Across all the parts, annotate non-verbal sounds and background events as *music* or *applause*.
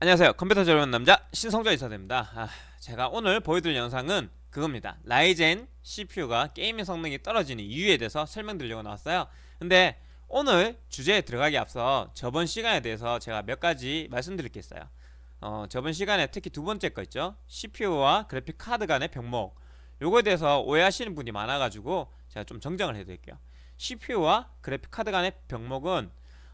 안녕하세요 컴퓨터 전문 남자 신성자 이사입니다 아, 제가 오늘 보여드릴 영상은 그겁니다 라이젠 CPU가 게이밍 성능이 떨어지는 이유에 대해서 설명드리려고 나왔어요 근데 오늘 주제에 들어가기 앞서 저번 시간에 대해서 제가 몇 가지 말씀드릴 게요 어, 저번 시간에 특히 두 번째 거 있죠 CPU와 그래픽 카드 간의 병목 요거에 대해서 오해하시는 분이 많아가지고 제가 좀 정정을 해드릴게요 CPU와 그래픽카드 간의 병목은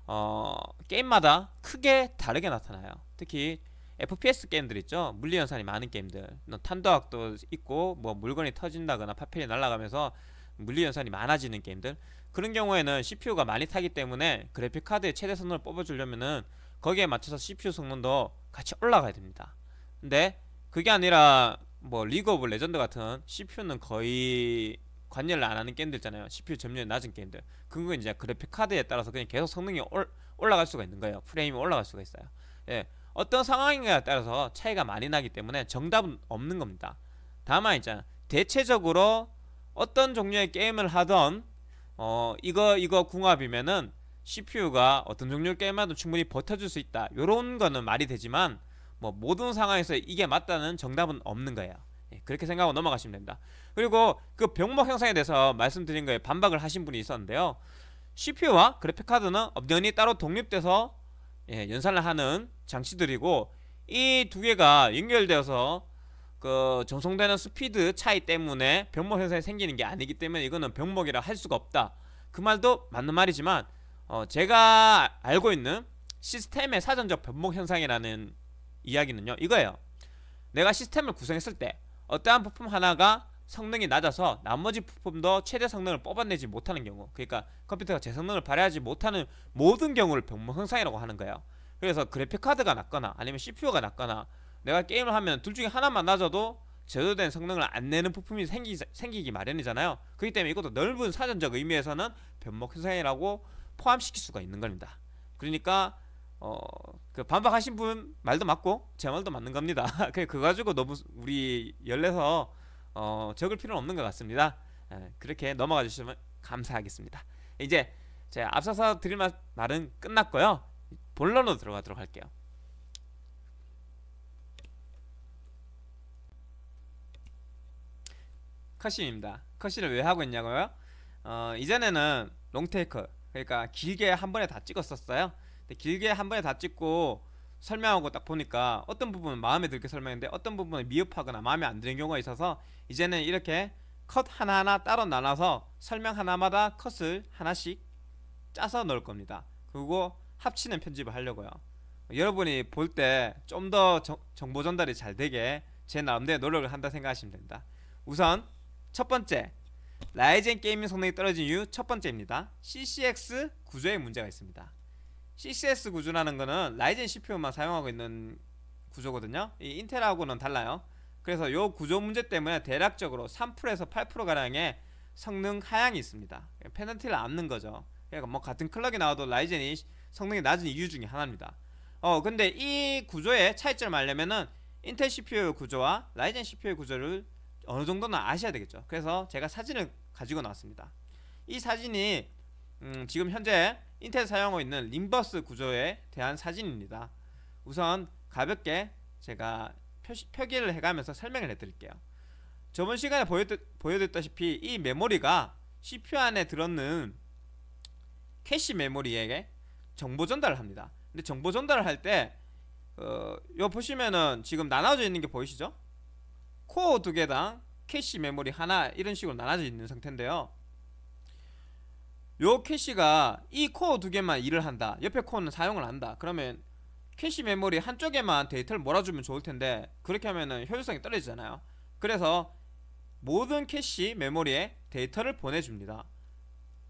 어, 게임마다 크게 다르게 나타나요 특히 FPS 게임들 있죠 물리연산이 많은 게임들 뭐 탄도학도 있고 뭐 물건이 터진다거나 파편이 날아가면서 물리연산이 많아지는 게임들 그런 경우에는 CPU가 많이 타기 때문에 그래픽카드의 최대 성능을 뽑아주려면은 거기에 맞춰서 CPU 성능도 같이 올라가야 됩니다 근데 그게 아니라 뭐 리그 오브 레전드 같은 CPU는 거의 관여를 안 하는 게임들 있잖아요 CPU 점유율 낮은 게임들 그건 이제 그래픽 카드에 따라서 그냥 계속 성능이 올, 올라갈 수가 있는 거예요 프레임이 올라갈 수가 있어요 예 어떤 상황인가에 따라서 차이가 많이 나기 때문에 정답은 없는 겁니다 다만 이제 대체적으로 어떤 종류의 게임을 하던 어 이거 이거 궁합이면은 CPU가 어떤 종류의 게임하도 충분히 버텨줄 수 있다 요런 거는 말이 되지만 뭐 모든 상황에서 이게 맞다는 정답은 없는 거예요 예, 그렇게 생각하고 넘어가시면 됩니다 그리고 그 병목 형상에 대해서 말씀드린 거에 반박을 하신 분이 있었는데요 CPU와 그래픽카드는 업전이 따로 독립돼서 예, 연산을 하는 장치들이고 이 두 개가 연결되어서 그 전송되는 스피드 차이 때문에 병목 현상이 생기는 게 아니기 때문에 이거는 병목이라 할 수가 없다 그 말도 맞는 말이지만 어, 제가 알고 있는 시스템의 사전적 병목 현상이라는 이야기는요 이거예요 내가 시스템을 구성했을 때 어떠한 부품 하나가 성능이 낮아서 나머지 부품도 최대 성능을 뽑아내지 못하는 경우 그러니까 컴퓨터가 제 성능을 발휘하지 못하는 모든 경우를 병목형상이라고 하는 거예요 그래서 그래픽카드가 낮거나 아니면 CPU가 낮거나 내가 게임을 하면 둘 중에 하나만 낮아도 제대로 된 성능을 안 내는 부품이 생기, 생기기 마련이잖아요 그렇기 때문에 이것도 넓은 사전적 의미에서는 변목 현상이라고 포함시킬 수가 있는 겁니다 그러니까 어, 그 반박하신 분 말도 맞고 제 말도 맞는 겁니다. *laughs* 그 가지고 너무 우리 열내서 어, 적을 필요는 없는 것 같습니다. 에, 예, 그렇게 넘어가 주시면 감사하겠습니다. 이제 제 앞서서 드릴 말, 말은 끝났고요. 본론으로 들어가도록 할게요. 컷신입니다. 컷신을 왜 하고 있냐고요? 어, 이전에는 롱테이크 그러니까 길게 한 번에 다 찍었었어요. 네, 길게 한 번에 다 찍고 설명하고 딱 보니까 어떤 부분은 마음에 들게 설명했는데 어떤 부분은 미흡하거나 마음에 안 드는 경우가 있어서 이제는 이렇게 컷 하나하나 따로 나눠서 설명 하나마다 컷을 하나씩 짜서 넣을 겁니다 그리고 합치는 편집을 하려고요 여러분이 볼 때 좀 더 정보 전달이 잘 되게 제 나름대로 노력을 한다 생각하시면 됩니다 우선 첫 번째 라이젠 게이밍 성능이 떨어진 이유 첫 번째입니다 CCX 구조에 문제가 있습니다 CCS 구조라는 거는 라이젠 CPU만 사용하고 있는 구조거든요 이 인텔하고는 달라요 그래서 요 구조 문제 때문에 대략적으로 3%에서 8%가량의 성능 하향이 있습니다 페널티를 안는 거죠 그러니까 뭐 같은 클럭이 나와도 라이젠이 성능이 낮은 이유 중에 하나입니다 어 근데 이 구조의 차이점을 알려면은 인텔 CPU 구조와 라이젠 CPU 구조를 어느 정도는 아셔야 되겠죠 그래서 제가 사진을 가지고 나왔습니다 이 사진이 음 지금 현재 인텔 사용하고 있는 림버스 구조에 대한 사진입니다 우선 가볍게 제가 표시, 표기를 해가면서 설명을 해드릴게요 저번 시간에 보여드, 보여드렸다시피 이 메모리가 CPU 안에 들었는 캐시 메모리에게 정보 전달을 합니다 근데 정보 전달을 할때 어, 보시면은 지금 나눠져 있는 게 보이시죠? 코어 두 개당 캐시 메모리 하나 이런 식으로 나눠져 있는 상태인데요 요 캐시가 이 코어 두 개만 일을 한다 옆에 코어는 사용을 한다 그러면 캐시 메모리 한쪽에만 데이터를 몰아주면 좋을 텐데 그렇게 하면은 효율성이 떨어지잖아요 그래서 모든 캐시 메모리에 데이터를 보내줍니다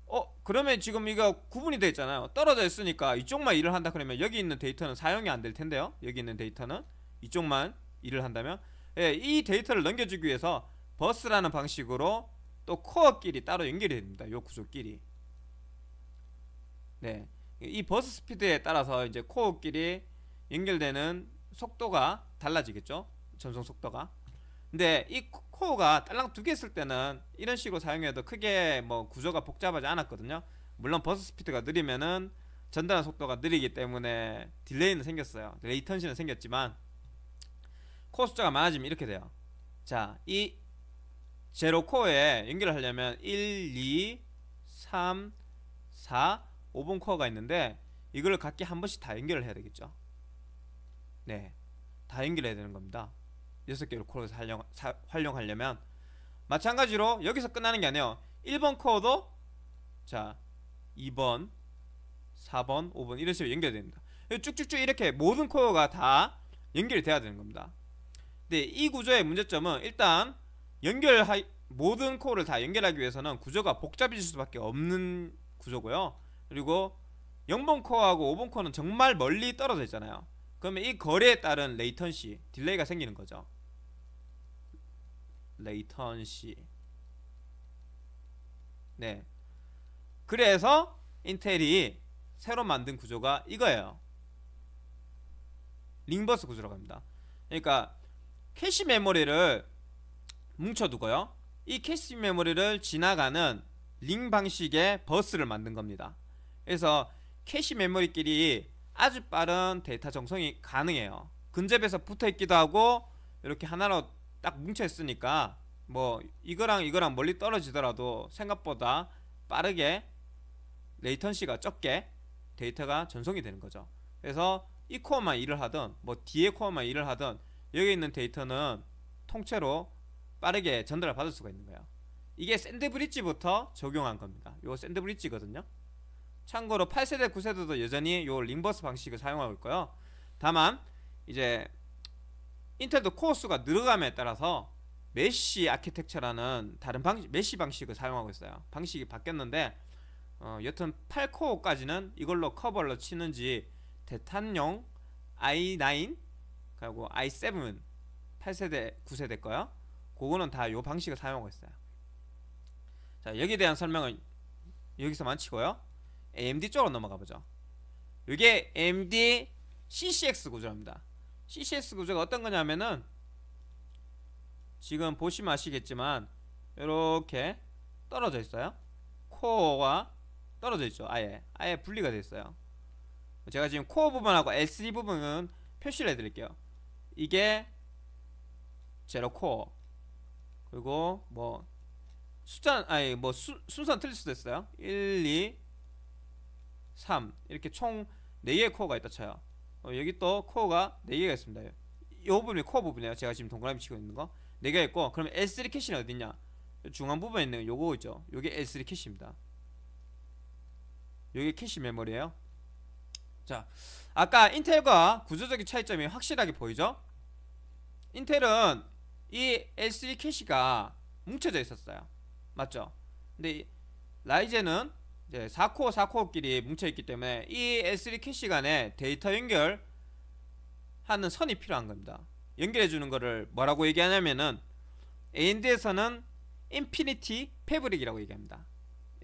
어 그러면 지금 이거 구분이 되어 있잖아요 떨어져 있으니까 이쪽만 일을 한다 그러면 여기 있는 데이터는 사용이 안 될 텐데요 여기 있는 데이터는 이쪽만 일을 한다면 예, 이 데이터를 넘겨주기 위해서 버스라는 방식으로 또 코어끼리 따로 연결이 됩니다 요 구조끼리 네. 이 버스 스피드에 따라서 이제 코어끼리 연결되는 속도가 달라지겠죠. 전송 속도가. 근데 이 코어가 딸랑 두개 있을 때는 이런 식으로 사용해도 크게 뭐 구조가 복잡하지 않았거든요. 물론 버스 스피드가 느리면은 전달 속도가 느리기 때문에 딜레이는 생겼어요. 레이턴시는 생겼지만 코어 숫자가 많아지면 이렇게 돼요. 자, 이 제로 코어에 연결을 하려면 1, 2, 3, 4 5번 코어가 있는데 이걸 각기 한 번씩 다 연결을 해야 되겠죠 네다 연결해야 되는 겁니다 6개를 코어에서 활용, 사, 활용하려면 마찬가지로 여기서 끝나는 게 아니에요 1번 코어도 자 2번 4번 5번 이런 식으로 연결됩니다 쭉쭉쭉 이렇게 모든 코어가 다 연결이 돼야 되는 겁니다 근데 이 구조의 문제점은 일단 연결 모든 코어를 다 연결하기 위해서는 구조가 복잡해질 수밖에 없는 구조고요 그리고 0번 코어하고 5번 코어는 정말 멀리 떨어져 있잖아요 그러면 이 거리에 따른 레이턴시 딜레이가 생기는 거죠 레이턴시 네 그래서 인텔이 새로 만든 구조가 이거예요 링버스 구조라고 합니다 그러니까 캐시 메모리를 뭉쳐두고요 이 캐시 메모리를 지나가는 링 방식의 버스를 만든 겁니다 그래서 캐시 메모리끼리 아주 빠른 데이터 정성이 가능해요 근접해서 붙어있기도 하고 이렇게 하나로 딱 뭉쳐있으니까 뭐 이거랑 이거랑 멀리 떨어지더라도 생각보다 빠르게 레이턴시가 적게 데이터가 전송이 되는 거죠 그래서 이 코어만 일을 하든 뭐 뒤에 코어만 일을 하든 여기 있는 데이터는 통째로 빠르게 전달을 받을 수가 있는 거예요 이게 샌드브릿지부터 적용한 겁니다 이거 샌드브릿지거든요 참고로 8세대 9세대도 여전히 요 림버스 방식을 사용하고 있고요 다만 이제 인텔도 코어 수가 늘어감에 따라서 메쉬 아키텍처라는 다른 방 메쉬 방식을 사용하고 있어요 방식이 바뀌었는데 어, 여튼 8코어까지는 이걸로 커버를 치는지 대탄용 i9 그리고 i7 8세대 9세대 거요 그거는 다 요 방식을 사용하고 있어요 자 여기에 대한 설명은 여기서 마치고요 AMD 쪽으로 넘어가 보죠 이게 AMD CCX 구조입니다 CCX 구조가 어떤 거냐면은 지금 보시면 아시겠지만 이렇게 떨어져 있어요 코어가 떨어져 있죠 아예 아예 분리가 되어 있어요 제가 지금 코어 부분하고 SD 부분은 표시를 해드릴게요 이게 제로 코어 그리고 뭐 숫자 아니 뭐 수, 순서는 틀릴 수도 있어요 1, 2, 3 이렇게 총 4개의 코어가 있다 쳐요 어, 여기 또 코어가 4개가 있습니다 이 부분이 코어 부분이에요 제가 지금 동그라미 치고 있는 거 4개가 있고 그럼 S3 캐시는 어딨냐 중앙 부분에 있는 요거 있죠 요게 S3 캐시입니다 요게 캐시 메모리예요 자 아까 인텔과 구조적인 차이점이 확실하게 보이죠 인텔은 이 S3 캐시가 뭉쳐져 있었어요 맞죠 근데 라이젠은 이제 4코어 4코어끼리 뭉쳐있기 때문에 이 S3 캐시 간에 데이터 연결 하는 선이 필요한 겁니다 연결해주는 거를 뭐라고 얘기하냐면은 AMD에서는 인피니티 패브릭이라고 얘기합니다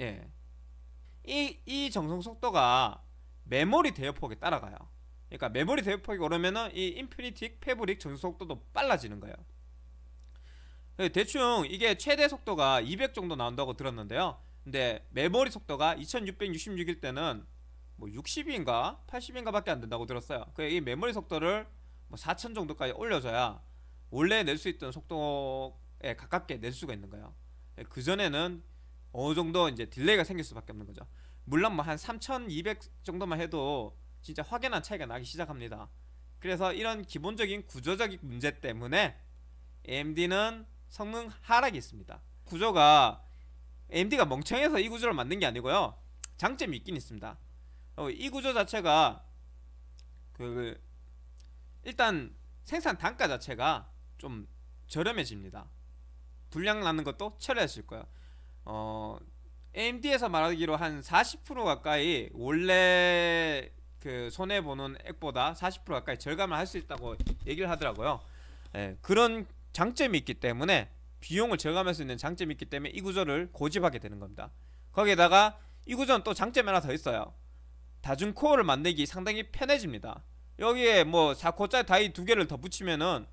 예. 이, 이 정성 속도가 메모리 대역폭에 따라가요 그러니까 메모리 대역폭이 오르면은 이 인피니티 패브릭 정성 속도도 빨라지는 거예요 대충 이게 최대 속도가 200 정도 나온다고 들었는데요 근데 메모리 속도가 2666일 때는 뭐 60인가 80인가 밖에 안 된다고 들었어요 그이 메모리 속도를 뭐 4000 정도까지 올려줘야 원래 낼 수 있던 속도에 가깝게 낼 수가 있는 거예요 예, 그전에는 어느 정도 이제 딜레이가 생길 수밖에 없는 거죠 물론 뭐 한 3200 정도만 해도 진짜 확연한 차이가 나기 시작합니다 그래서 이런 기본적인 구조적인 문제 때문에 AMD는 성능 하락이 있습니다 구조가 AMD가 멍청해서 이 구조를 만든 게 아니고요 장점이 있긴 있습니다 어, 이 구조 자체가 그, 그 일단 생산 단가 자체가 좀 저렴해집니다 불량 나는 것도 처리하실 거예요 어, AMD에서 말하기로 한 40% 가까이 원래 그 손해보는 액보다 40% 가까이 절감을 할 수 있다고 얘기를 하더라고요 예, 그런 장점이 있기 때문에 비용을 절감할 수 있는 장점이 있기 때문에 이 구조를 고집하게 되는 겁니다. 거기에다가 이 구조는 또 장점이 하나 더 있어요. 다중 코어를 만들기 상당히 편해집니다. 여기에 뭐 4코어짜리 다이 두 개를 더 붙이면은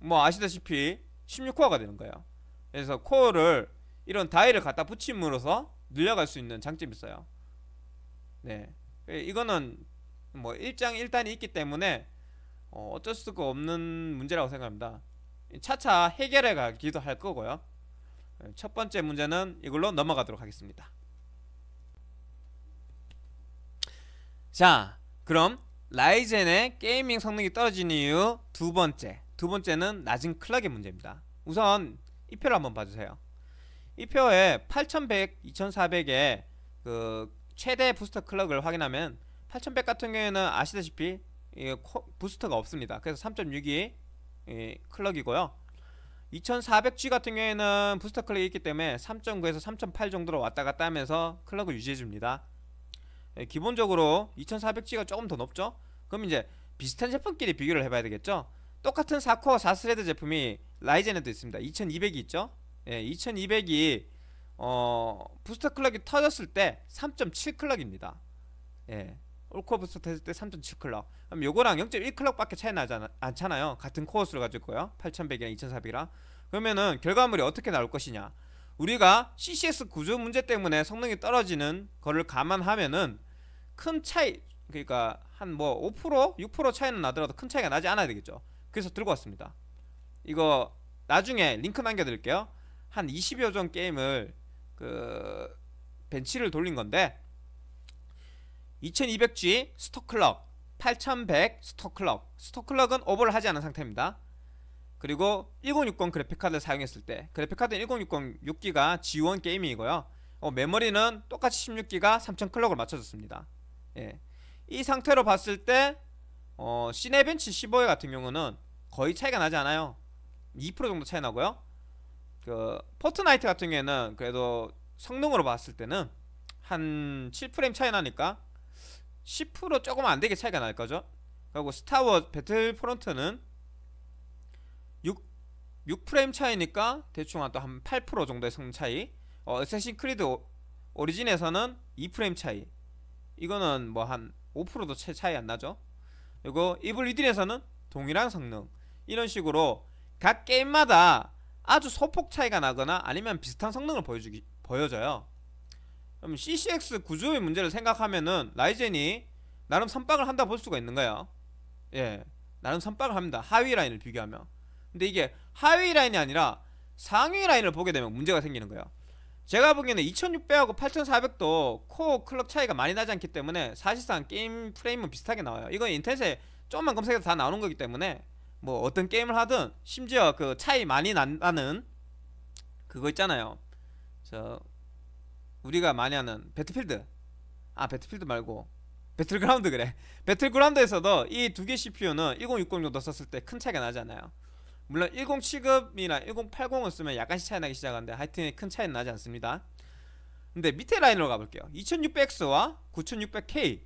뭐 아시다시피 16코어가 되는 거예요. 그래서 코어를 이런 다이를 갖다 붙임으로써 늘려갈 수 있는 장점이 있어요. 네. 이거는 뭐1장1단이 있기 때문에 어, 어쩔 수가 없는 문제라고 생각합니다. 차차 해결해 가기도 할 거고요. 첫 번째 문제는 이걸로 넘어가도록 하겠습니다. 자, 그럼 라이젠의 게이밍 성능이 떨어진 이유 두 번째. 두 번째는 낮은 클락의 문제입니다. 우선 이 표를 한번 봐주세요. 이 표에 8100, 2400의 그 최대 부스터 클럭을 확인하면 8100 같은 경우에는 아시다시피 부스터가 없습니다. 그래서 3 6 2 클럭이고요 2400G 같은 경우에는 부스터 클럭이 있기 때문에 3.9에서 3.8 정도로 왔다갔다 하면서 클럭을 유지해줍니다 예, 기본적으로 2400G가 조금 더 높죠 그럼 이제 비슷한 제품끼리 비교를 해봐야 되겠죠 똑같은 4코어 4스레드 제품이 라이젠에도 있습니다 2200이 있죠 예, 2200이 어, 부스터 클럭이 터졌을 때 3.7 클럭입니다 예, 올코어부터 했을 때 3.7클럭 그럼 요거랑 0.1클럭밖에 차이 나지 않, 잖아요 같은 코어 수를 가질 거예요 8100이랑 2400이랑 그러면은 결과물이 어떻게 나올 것이냐 우리가 CCS 구조 문제 때문에 성능이 떨어지는 거를 감안하면은 큰 차이 그러니까 한 뭐5% 6% 차이는 나더라도 큰 차이가 나지 않아야 되겠죠 그래서 들고 왔습니다 이거 나중에 링크 남겨드릴게요 한 20여종 게임을 그 벤치를 돌린 건데 2200G 스톡클럭 8100 스톡클럭 스톡클럭은 오버를 하지 않은 상태입니다 그리고 1060 그래픽카드를 사용했을 때 그래픽카드는 1060 6기가 지원 게이밍이고요 어, 메모리는 똑같이 16기가 3000클럭을 맞춰줬습니다 예. 이 상태로 봤을 때 어, 시네벤치 15회 같은 경우는 거의 차이가 나지 않아요 2% 정도 차이 나고요 그 포트나이트 같은 경우에는 그래도 성능으로 봤을 때는 한 7프레임 차이 나니까 10% 조금 안되게 차이가 날 거죠 그리고 스타워 배틀프론트는 6, 6프레임 차이니까 대충 한 또한8% 정도의 성능 차이 어, 어쌔신 크리드 오, 리진에서는 2프레임 차이 이거는 뭐 한 5%도 차이 안 나죠 그리고 이블 리딘에서는 동일한 성능 이런 식으로 각 게임마다 아주 소폭 차이가 나거나 아니면 비슷한 성능을 보여주기, 보여줘요 그럼 CCX 구조의 문제를 생각하면은 라이젠이 나름 선박을 한다 볼 수가 있는 거예요 예 나름 선박을 합니다 하위 라인을 비교하면 근데 이게 하위 라인이 아니라 상위 라인을 보게 되면 문제가 생기는 거예요 제가 보기에는 2600하고 8400도 코어 클럭 차이가 많이 나지 않기 때문에 사실상 게임 프레임은 비슷하게 나와요 이건 인텐스에 조금만 검색해서 다 나오는 거기 때문에 뭐 어떤 게임을 하든 심지어 그 차이 많이 난다는 그거 있잖아요 저 우리가 많이 하는 배틀필드 아 배틀필드 말고 배틀그라운드 그래 *laughs* 배틀그라운드에서도 이 두 개 CPU는 1060 정도 썼을 때 큰 차이가 나잖아요 물론 1070이나 1080을 쓰면 약간씩 차이 나기 시작하는데 하여튼 큰 차이는 나지 않습니다 근데 밑에 라인으로 가볼게요 2600X와 9600K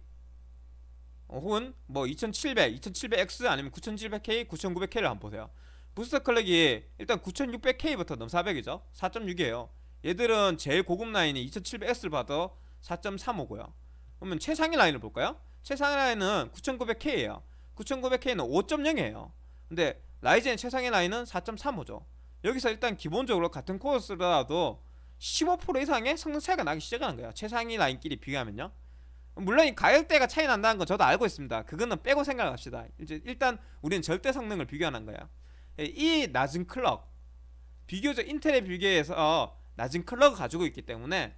혹은 뭐 2700, 2700X 아니면 9700K, 9900K를 한번 보세요 부스터 클럭이 일단 9600K부터 넘 400이죠 4.6이에요 얘들은 제일 고급 라인이 2 7 0 0 s 를 받아 4.35고요 그러면 최상위 라인을 볼까요? 최상위 라인은 9900K예요 9900K는 5.0이에요 근데 라이젠 최상위 라인은 4.35죠 여기서 일단 기본적으로 같은 코어스라도 15% 이상의 성능 차이가 나기 시작하는 거예요 최상위 라인끼리 비교하면요 물론 이 가격대가 차이 난다는 건 저도 알고 있습니다 그거는 빼고 생각합시다 이제 일단 우리는 절대 성능을 비교하는 거예요 이 낮은 클럭 비교적 인텔에 비교해서 낮은 클럭을 가지고 있기 때문에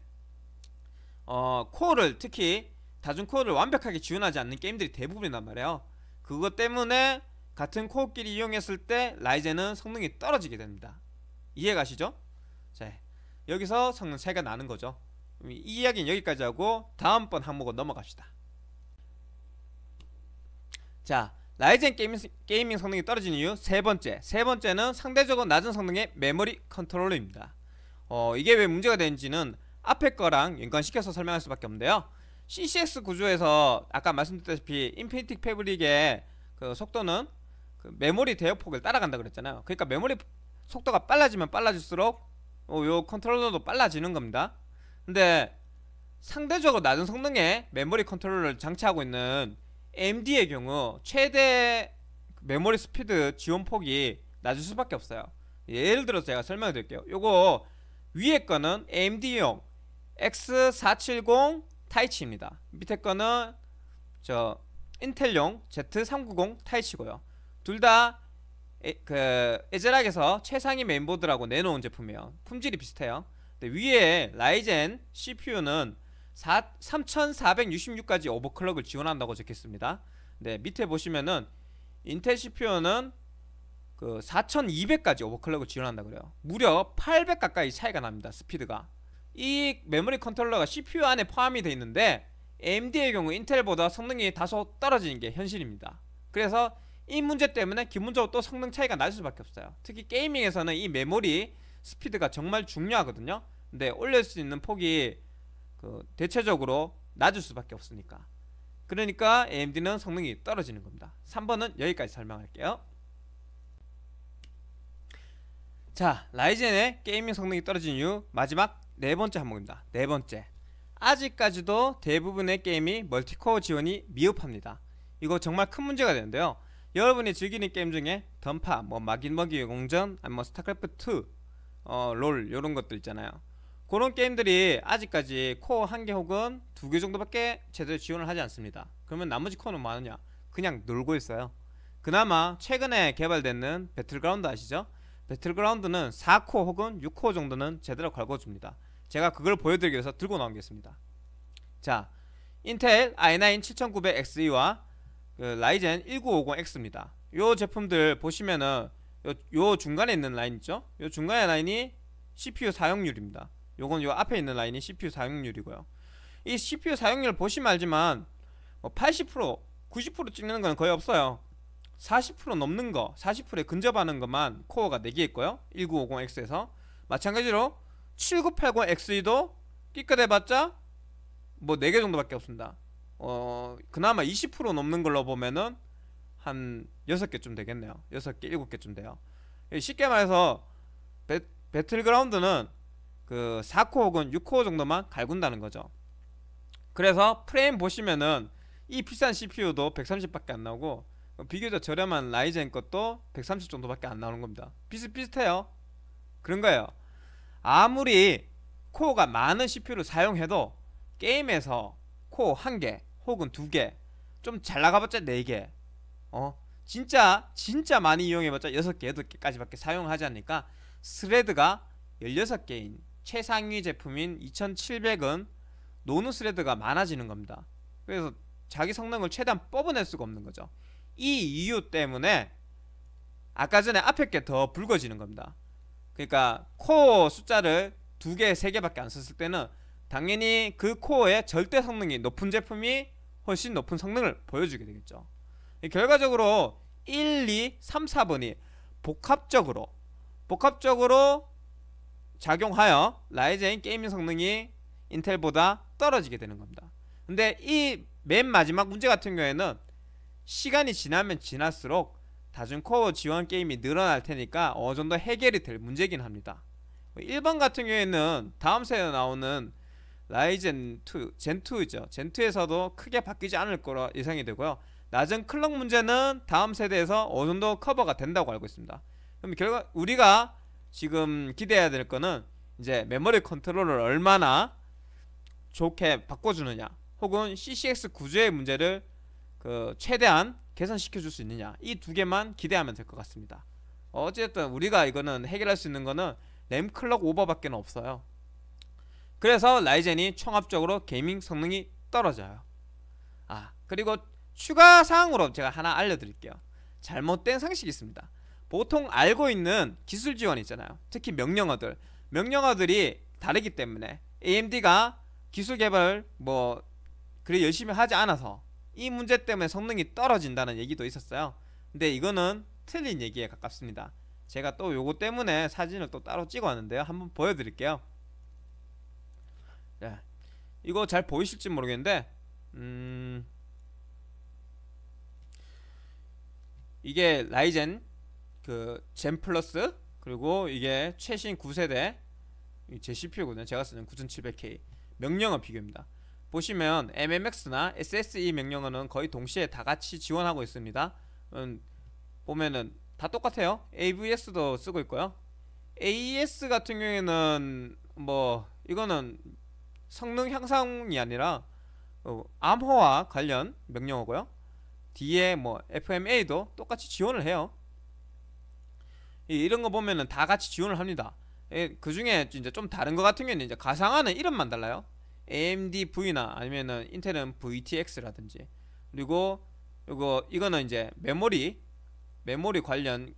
어, 코어를 특히 다중 코어를 완벽하게 지원하지 않는 게임들이 대부분이란 말이에요. 그것 때문에 같은 코어끼리 이용했을 때 라이젠은 성능이 떨어지게 됩니다. 이해 가시죠? 자, 여기서 성능 차이가 나는 거죠. 이 이야기는 여기까지 하고 다음번 항목은 넘어갑시다. 자, 라이젠 게이밍, 게이밍 성능이 떨어진 이유 세 번째. 세 번째는 상대적으로 낮은 성능의 메모리 컨트롤러입니다. 어, 이게 왜 문제가 되는지는 앞에 거랑 연관시켜서 설명할 수밖에 없는데요 CCS 구조에서 아까 말씀드렸다시피 인피니티 패브릭의 그 속도는 그 메모리 대역폭을 따라간다 그랬잖아요 그러니까 메모리 속도가 빨라지면 빨라질수록 어, 요 컨트롤러도 빨라지는 겁니다 근데 상대적으로 낮은 성능의 메모리 컨트롤러를 장착하고 있는 AMD의 경우 최대 메모리 스피드 지원폭이 낮을 수밖에 없어요 예를 들어서 제가 설명해 드릴게요 요거 위에 거는 AMD용 X470 타이치입니다. 밑에 거는 저 인텔용 Z390 타이치고요. 둘 다그 에즈락에서 최상위 메인보드라고 내놓은 제품이에요. 품질이 비슷해요. 위에 라이젠 CPU는 3466까지 오버클럭을 지원한다고 적혔습니다. 네, 밑에 보시면은 인텔 CPU는 그 4200까지 오버클럭을 지원한다 그래요 무려 800 가까이 차이가 납니다 스피드가 이 메모리 컨트롤러가 CPU 안에 포함이 되어 있는데 AMD의 경우 인텔보다 성능이 다소 떨어지는 게 현실입니다 그래서 이 문제 때문에 기본적으로 또 성능 차이가 날 수밖에 없어요 특히 게이밍에서는 이 메모리 스피드가 정말 중요하거든요 근데 올릴 수 있는 폭이 그 대체적으로 낮을 수밖에 없으니까 그러니까 AMD는 성능이 떨어지는 겁니다 3번은 여기까지 설명할게요 자, 라이젠의 게이밍 성능이 떨어진 이유 마지막 네 번째 항목입니다. 네 번째. 아직까지도 대부분의 게임이 멀티코어 지원이 미흡합니다. 이거 정말 큰 문제가 되는데요. 여러분이 즐기는 게임 중에 던파, 뭐 막인먹이 공전, 아니면 뭐 스타크래프트, 어, 롤 이런 것들 있잖아요. 그런 게임들이 아직까지 코어 한 개 혹은 두 개 정도밖에 제대로 지원을 하지 않습니다. 그러면 나머지 코어는 뭐하느냐? 그냥 놀고 있어요. 그나마 최근에 개발되는 배틀그라운드 아시죠? 배틀그라운드는 4코 혹은 6코 정도는 제대로 걸궈줍니다 제가 그걸 보여드리기 위해서 들고 나온 게 있습니다 자 인텔 i9 7900XE와 그 라이젠 1950X입니다 요 제품들 보시면은 요, 요, 중간에 있는 라인 있죠 요 중간에 라인이 CPU 사용률입니다 요건 요 앞에 있는 라인이 CPU 사용률이고요 이 CPU 사용률 보시면 알지만 뭐80% 90% 찍는 건 거의 없어요 40% 넘는 거 40%에 근접하는 것만 코어가 4개 있고요 1950X에서 마찬가지로 7980X도 끼끗 해봤자 뭐 4개 정도밖에 없습니다 어 그나마 20% 넘는 걸로 보면은 한 6개쯤 되겠네요 6개 7개쯤 돼요 예, 쉽게 말해서 배, 배틀그라운드는 그 4코 어 혹은 6코 어 정도만 갈군다는 거죠 그래서 프레임 보시면은 이 비싼 CPU도 130밖에 안 나오고 비교적 저렴한 라이젠 것도 130 정도밖에 안 나오는 겁니다 비슷비슷해요 그런 거예요 아무리 코어가 많은 CPU를 사용해도 게임에서 코어 1개 혹은 두개좀 잘 나가봤자 네개어 진짜 진짜 많이 이용해봤자 여섯 개 여덟 개까지밖에 사용하지 않으니까 스레드가 16개인 최상위 제품인 2700은 노노 스레드가 많아지는 겁니다 그래서 자기 성능을 최대한 뽑아낼 수가 없는 거죠 이 이유 때문에 아까 전에 앞에 게 더 붉어지는 겁니다 그러니까 코어 숫자를 두 개, 세 개밖에 안 썼을 때는 당연히 그 코어의 절대 성능이 높은 제품이 훨씬 높은 성능을 보여주게 되겠죠 결과적으로 1, 2, 3, 4번이 복합적으로 복합적으로 작용하여 라이젠 게이밍 성능이 인텔보다 떨어지게 되는 겁니다 근데 이 맨 마지막 문제 같은 경우에는 시간이 지나면 지날수록 다중코어 지원 게임이 늘어날 테니까 어느 정도 해결이 될 문제긴 합니다 1번 같은 경우에는 다음 세에 나오는 라이젠2, 젠2죠 젠2에서도 크게 바뀌지 않을 거라 예상이 되고요 낮은 클럭 문제는 다음 세대에서 어느 정도 커버가 된다고 알고 있습니다 그럼 결과 우리가 지금 기대해야 될 거는 이제 메모리 컨트롤을 얼마나 좋게 바꿔주느냐 혹은 CCX 구조의 문제를 그 최대한 개선시켜 줄 수 있느냐 이 두 개만 기대하면 될 것 같습니다 어쨌든 우리가 이거는 해결할 수 있는 거는 램클럭 오버밖에 없어요 그래서 라이젠이 총합적으로 게이밍 성능이 떨어져요 아 그리고 추가 사항으로 제가 하나 알려드릴게요 잘못된 상식이 있습니다 보통 알고 있는 기술 지원 있잖아요 특히 명령어들 명령어들이 다르기 때문에 AMD가 기술 개발뭐그리 열심히 하지 않아서 이 문제 때문에 성능이 떨어진다는 얘기도 있었어요 근데 이거는 틀린 얘기에 가깝습니다 제가 또 요거 때문에 사진을 또 따로 찍어 왔는데요 한번 보여드릴게요 네. 이거 잘 보이실지 모르겠는데 음... 이게 라이젠 그 젠 플러스 그리고 이게 최신 9세대 제 CPU거든요 제가 쓰는 9700K 명령어 비교입니다 보시면 MMX나 SSE 명령어는 거의 동시에 다 같이 지원하고 있습니다. 음, 보면은 다 똑같아요. AVS도 쓰고 있고요. AES 같은 경우에는 뭐 이거는 성능 향상이 아니라 어, 암호화 관련 명령어고요. 뒤에 뭐 FMA도 똑같이 지원을 해요. 이런 거 보면은 다 같이 지원을 합니다. 예, 그 중에 이제 좀 다른 거 같은 경우는 이제 가상화는 이름만 달라요. AMD V나 아니면은 인텔은 VTX라든지 그리고 이거 이거는 이제 메모리 메모리 관련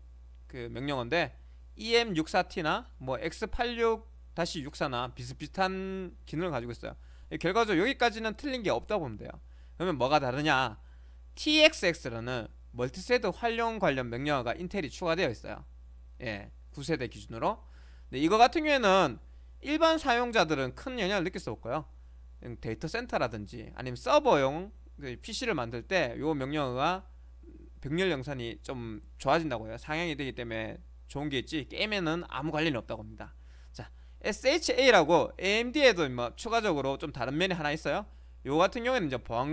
그 명령어인데 EM64T나 뭐 X86-64나 비슷비슷한 기능을 가지고 있어요 결과적으로 여기까지는 틀린 게 없다 고 보면 돼요 그러면 뭐가 다르냐 TXX라는 멀티세드 활용 관련 명령어가 인텔이 추가되어 있어요 예 9세대 기준으로 근데 이거 같은 경우에는 일반 사용자들은 큰 영향을 느낄 수 없고요 데이터 센터라든지 아니면 서버용 PC를 그 만들 때요 명령어가 병렬 영산이 좀 좋아진다고 해요 상향이 되기 때문에 좋은 게 있지 게임에는 아무 관련이 없다고 합니다 자 SHA라고 AMD에도 뭐 추가적으로 좀 다른 면이 하나 있어요 요 같은 경우에는 이제 보안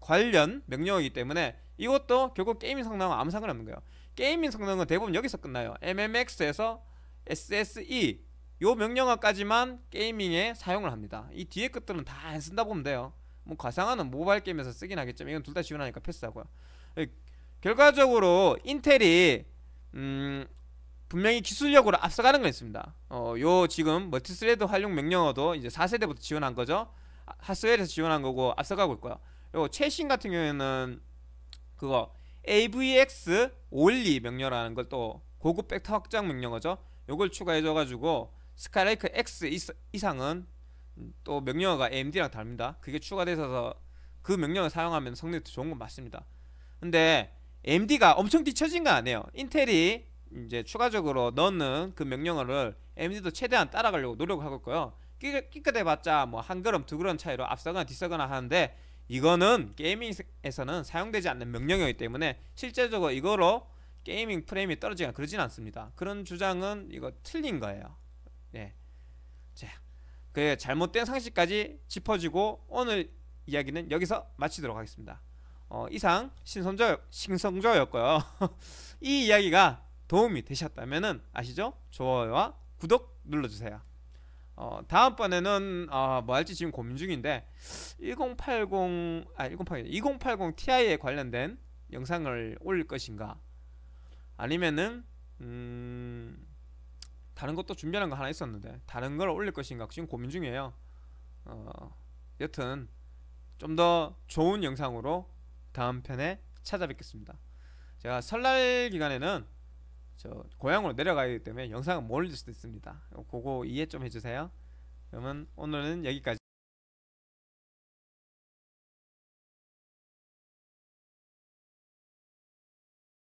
관련 명령어이기 때문에 이것도 결국 게이밍 성능과 아무 상관없는 거예요 게이밍 성능은 대부분 여기서 끝나요 MMX에서 SSE 요 명령어까지만 게이밍에 사용을 합니다 이 뒤에 것들은 다 안 쓴다 보면 돼요 뭐 과상화는 모바일 게임에서 쓰긴 하겠지만 이건 둘 다 지원하니까 패스하고요 예, 결과적으로 인텔이 음 분명히 기술력으로 앞서가는 건 있습니다 어, 요 지금 멀티스레드 활용 명령어도 이제 4세대부터 지원한 거죠 하스웰에서 지원한 거고 앞서가고 있고요 요 최신 같은 경우에는 그거 AVX 올리 명령어라는 걸 또 고급 백터 확장 명령어죠 요걸 추가해줘가지고 스카이라이크 X 이상은 또 명령어가 AMD랑 다릅니다 그게 추가돼서 그 명령을 사용하면 성능이 좋은 건 맞습니다 근데 AMD가 엄청 뒤처진 거 아니에요 인텔이 이제 추가적으로 넣는 그 명령어를 AMD도 최대한 따라가려고 노력하고 있고요 끼끗해봤자 뭐 한 걸음 두 걸음 차이로 앞서거나 뒤서거나 하는데 이거는 게이밍에서는 사용되지 않는 명령이기 때문에 실제적으로 이거로 게이밍 프레임이 떨어지거나 그러진 않습니다 그런 주장은 이거 틀린 거예요 네. 자, 그 잘못된 상식까지 짚어지고 오늘 이야기는 여기서 마치도록 하겠습니다. 어, 이상 신선조 신성조였고요. *laughs* 이 이야기가 도움이 되셨다면은 아시죠? 좋아요와 구독 눌러주세요. 어, 다음번에는 어, 뭐 할지 지금 고민 중인데 1080아1 0 8 0 Ti에 관련된 영상을 올릴 것인가 아니면은 음 다른 것도 준비하는 거 하나 있었는데 다른 걸 올릴 것인가 지금 고민 중이에요 어, 여튼 좀 더 좋은 영상으로 다음 편에 찾아뵙겠습니다 제가 설날 기간에는 저 고향으로 내려가기 야되 때문에 영상은 못 올릴 수도 있습니다 그거 이해 좀 해주세요 그러면 오늘은 여기까지